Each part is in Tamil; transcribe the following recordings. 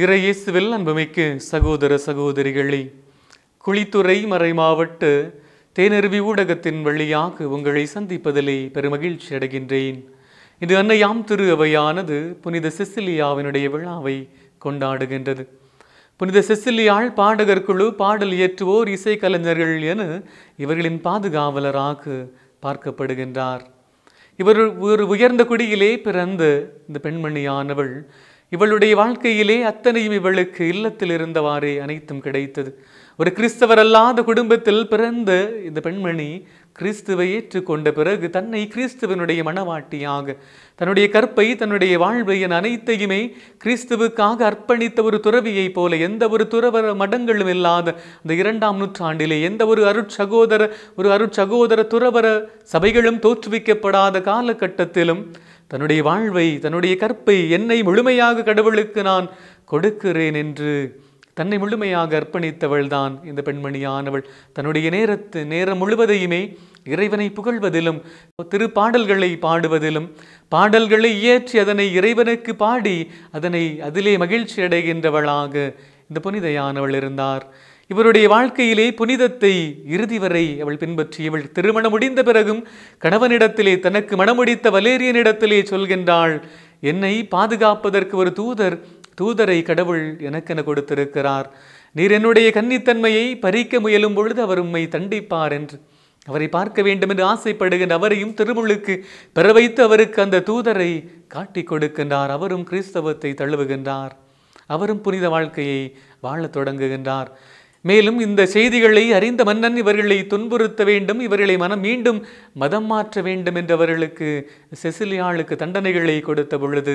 இறையேசுவில் அன்புமிக்கு சகோதர சகோதரிகளே குளித்துறை மறை மாவட்ட தேனருவி ஊடகத்தின் வழியாக உங்களை சந்திப்பதிலே பெருமகிழ்ச்சி அடைகின்றேன் இது அன்னையாம் திரு அவையானது புனித செசிலியாவினுடைய விழாவை கொண்டாடுகின்றது புனித செசிலியாள் பாடகர் குழு பாடல் இயற்றுவோர் இசைக்கலைஞர்கள் என இவர்களின் பாதுகாவலராக பார்க்கப்படுகின்றார் இவர் ஒரு உயர்ந்த குடியிலே பிறந்த இந்த பெண்மணியானவள் இவளுடைய வாழ்க்கையிலே அத்தனையும் இவளுக்கு இல்லத்தில் இருந்தவாறே அனைத்தும் கிடைத்தது ஒரு கிறிஸ்தவர் அல்லாத குடும்பத்தில் பிறந்த இந்த பெண்மணி கிறிஸ்துவை ஏற்றுக்கொண்ட பிறகு தன்னை கிறிஸ்துவனுடைய மனவாட்டியாக தன்னுடைய கற்பை தன்னுடைய வாழ்வை என அனைத்தையுமே கிறிஸ்துவுக்காக அர்ப்பணித்த ஒரு துறவியைப் போல எந்த ஒரு துறவர மடங்களும் இல்லாத அந்த இரண்டாம் நூற்றாண்டிலே எந்த ஒரு அருட்சகோதர ஒரு அருட்சகோதர துறவர சபைகளும் தோற்றுவிக்கப்படாத காலகட்டத்திலும் தன்னுடைய வாழ்வை தன்னுடைய கற்பை என்னை முழுமையாக கடவுளுக்கு நான் கொடுக்கிறேன் என்று தன்னை முழுமையாக அர்ப்பணித்தவள் தான் இந்த பெண்மணியானவள் தன்னுடைய நேரத்து நேரம் முழுவதையுமே இறைவனை புகழ்வதிலும் திருப்பாடல்களை பாடுவதிலும் பாடல்களை இயற்றி அதனை இறைவனுக்கு பாடி அதனை அதிலே மகிழ்ச்சி அடைகின்றவளாக இந்த புனிதையானவள் இருந்தார் இவருடைய வாழ்க்கையிலே புனிதத்தை இறுதி வரை அவள் பின்பற்றி இவள் திருமணம் முடிந்த பிறகும் கணவனிடத்திலே தனக்கு மணமுடித்த வலேரியனிடத்திலே சொல்கின்றாள் என்னை பாதுகாப்பதற்கு ஒரு தூதர் தூதரை கடவுள் எனக்கென கொடுத்திருக்கிறார் நீர் என்னுடைய கன்னித்தன்மையை பறிக்க முயலும் பொழுது அவர் உம்மை தண்டிப்பார் என்று அவரை பார்க்க வேண்டும் என்று ஆசைப்படுகின்ற அவரையும் திருமுழுக்கு பெற வைத்து அவருக்கு அந்த தூதரை காட்டி கொடுக்கின்றார் அவரும் கிறிஸ்தவத்தை தழுவுகின்றார் அவரும் புனித வாழ்க்கையை வாழத் தொடங்குகின்றார் மேலும் இந்த செய்திகளை அறிந்த மன்னன் இவர்களை துன்புறுத்த வேண்டும் இவர்களை மனம் மீண்டும் மதம் மாற்ற வேண்டும் என்றவர்களுக்கு செசிலியாளுக்கு தண்டனைகளை கொடுத்த பொழுது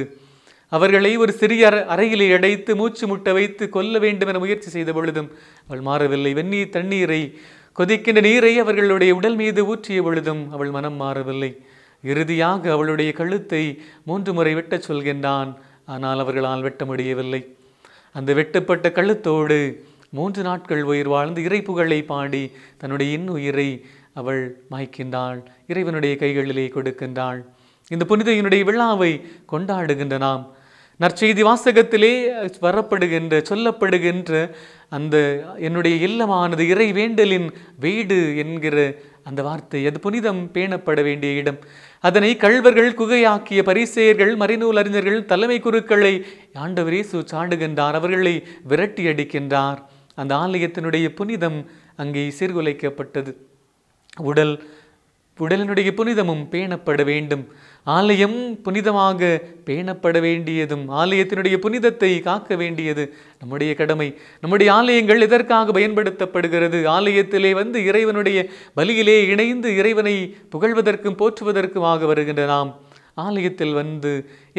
அவர்களை ஒரு சிறிய அறையிலே அடைத்து மூச்சு முட்ட வைத்து கொல்ல வேண்டும் என முயற்சி செய்த பொழுதும் அவள் மாறவில்லை வெந்நீர் தண்ணீரை கொதிக்கின்ற நீரை அவர்களுடைய உடல் மீது ஊற்றிய பொழுதும் அவள் மனம் மாறவில்லை இறுதியாக அவளுடைய கழுத்தை மூன்று முறை வெட்டச் சொல்கின்றான் ஆனால் அவர்களால் வெட்ட முடியவில்லை அந்த வெட்டுப்பட்ட கழுத்தோடு மூன்று நாட்கள் உயிர் வாழ்ந்து இறைப்புகளை பாடி தன்னுடைய இன்னுயிரை அவள் மாய்க்கின்றாள் இறைவனுடைய கைகளிலே கொடுக்கின்றாள் இந்த புனிதையினுடைய விழாவை கொண்டாடுகின்ற நாம் நற்செய்தி வாசகத்திலே வரப்படுகின்ற சொல்லப்படுகின்ற அந்த என்னுடைய இல்லமானது இறை வேண்டலின் வீடு என்கிற அந்த வார்த்தை அது புனிதம் பேணப்பட வேண்டிய இடம் அதனை கழ்வர்கள் குகையாக்கிய பரிசெயர்கள் மறைநூல் அறிஞர்கள் தலைமை குருக்களை ஆண்டவரே சு சாண்டுகின்றார் அவர்களை விரட்டி அடிக்கின்றார் அந்த ஆலயத்தினுடைய புனிதம் அங்கே சீர்குலைக்கப்பட்டது உடல் உடலினுடைய புனிதமும் பேணப்பட வேண்டும் ஆலயம் புனிதமாக பேணப்பட வேண்டியதும் ஆலயத்தினுடைய புனிதத்தை காக்க வேண்டியது நம்முடைய கடமை நம்முடைய ஆலயங்கள் எதற்காக பயன்படுத்தப்படுகிறது ஆலயத்திலே வந்து இறைவனுடைய பலியிலே இணைந்து இறைவனை புகழ்வதற்கும் போற்றுவதற்குமாக வருகின்ற நாம் ஆலயத்தில் வந்து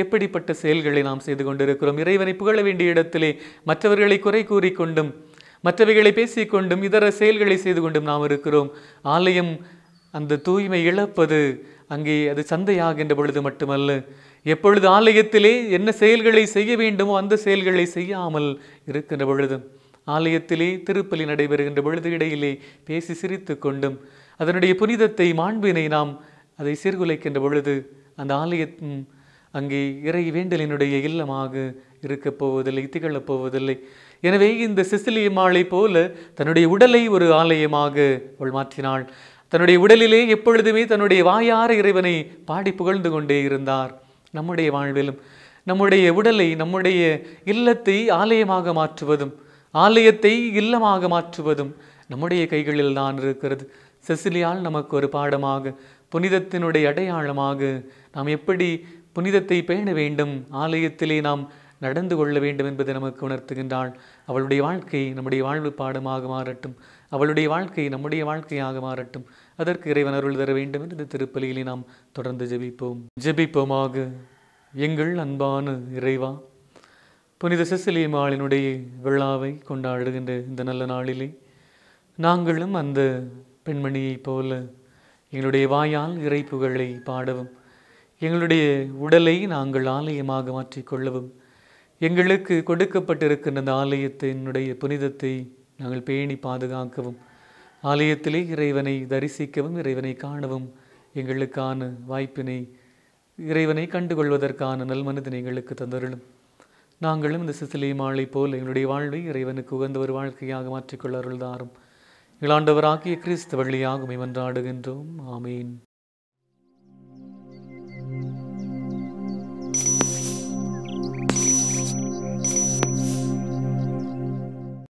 எப்படிப்பட்ட செயல்களை நாம் செய்து கொண்டிருக்கிறோம் இறைவனை புகழ வேண்டிய இடத்திலே மற்றவர்களை குறை கூறிக்கொண்டும் மற்றவைகளை பேசிக்கொண்டும் இதர செயல்களை செய்து கொண்டும் நாம் இருக்கிறோம் ஆலயம் அந்த தூய்மை இழப்பது அங்கே அது சந்தையாகின்ற பொழுது மட்டுமல்ல எப்பொழுது ஆலயத்திலே என்ன செயல்களை செய்ய வேண்டுமோ அந்த செயல்களை செய்யாமல் இருக்கின்ற பொழுது ஆலயத்திலே திருப்பலி நடைபெறுகின்ற பொழுது இடையிலே பேசி சிரித்து கொண்டும் அதனுடைய புனிதத்தை மாண்பினை நாம் அதை சீர்குலைக்கின்ற பொழுது அந்த ஆலயம் அங்கே இறை வேண்டலினுடைய இல்லமாக இருக்கப் போவதில்லை திகழப் போவதில்லை எனவே இந்த சிசிலிய மாலை போல தன்னுடைய உடலை ஒரு ஆலயமாக அவள் மாற்றினாள் தன்னுடைய உடலிலே எப்பொழுதுமே தன்னுடைய வாயார இறைவனை பாடி புகழ்ந்து கொண்டே இருந்தார் நம்முடைய வாழ்விலும் நம்முடைய உடலை நம்முடைய இல்லத்தை ஆலயமாக மாற்றுவதும் ஆலயத்தை இல்லமாக மாற்றுவதும் நம்முடைய கைகளில் தான் இருக்கிறது செசிலியால் நமக்கு ஒரு பாடமாக புனிதத்தினுடைய அடையாளமாக நாம் எப்படி புனிதத்தை பேண வேண்டும் ஆலயத்திலே நாம் நடந்து கொள்ள வேண்டும் என்பதை நமக்கு உணர்த்துகின்றாள் அவளுடைய வாழ்க்கை நம்முடைய வாழ்வு பாடமாக மாறட்டும் அவளுடைய வாழ்க்கை நம்முடைய வாழ்க்கையாக மாறட்டும் அதற்கு இறைவன் அருள் தர வேண்டும் என்று திருப்பலியிலே நாம் தொடர்ந்து ஜெபிப்போம் ஜெபிப்போமாக எங்கள் அன்பான இறைவா புனித சிசிலி விழாவை கொண்டாடுகின்ற இந்த நல்ல நாளிலே நாங்களும் அந்த பெண்மணியைப் போல எங்களுடைய வாயால் இறைப்புகளை பாடவும் எங்களுடைய உடலை நாங்கள் ஆலயமாக மாற்றிக்கொள்ளவும் எங்களுக்கு கொடுக்கப்பட்டிருக்கின்ற அந்த ஆலயத்தினுடைய புனிதத்தை நாங்கள் பேணி பாதுகாக்கவும் ஆலயத்திலே இறைவனை தரிசிக்கவும் இறைவனை காணவும் எங்களுக்கான வாய்ப்பினை இறைவனை கண்டுகொள்வதற்கான நல்மனதினை எங்களுக்கு தந்தருளும் நாங்களும் இந்த சிசிலி மாலை போல் எங்களுடைய வாழ்வை இறைவனுக்கு உகந்த ஒரு வாழ்க்கையாக மாற்றிக்கொள்ள அருள்தாரும் இளாண்டவராகிய கிறிஸ்து வழியாகும் மன்றாடுகின்றோம் ஆமீன்